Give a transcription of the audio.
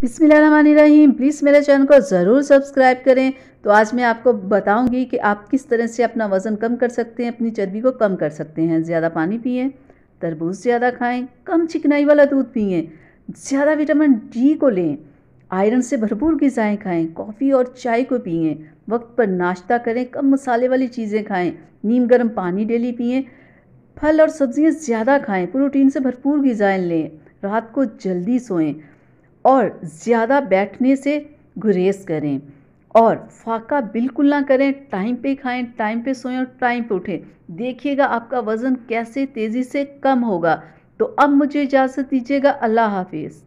बिसमीम प्लीज़ मेरे चैनल को ज़रूर सब्सक्राइब करें तो आज मैं आपको बताऊंगी कि आप किस तरह से अपना वज़न कम कर सकते हैं अपनी चर्बी को कम कर सकते हैं ज़्यादा पानी पिए तरबूज ज़्यादा खाएं कम चिकनाई वाला दूध पिए ज़्यादा विटामिन डी को लें आयरन से भरपूर गज़ाएँ खाएँ कॉफ़ी और चाय को पिए वक्त पर नाश्ता करें कम मसाले वाली चीज़ें खाएँ नीम गर्म पानी डेली पिए फल और सब्ज़ियाँ ज़्यादा खाएँ प्रोटीन से भरपूर गज़ाएँ लें रात को जल्दी सोएं और ज़्यादा बैठने से गुरेज करें और फाका बिल्कुल ना करें टाइम पे खाएं टाइम पे सोएं और टाइम पे उठें देखिएगा आपका वज़न कैसे तेज़ी से कम होगा तो अब मुझे इजाज़त दीजिएगा अल्लाह हाफिज़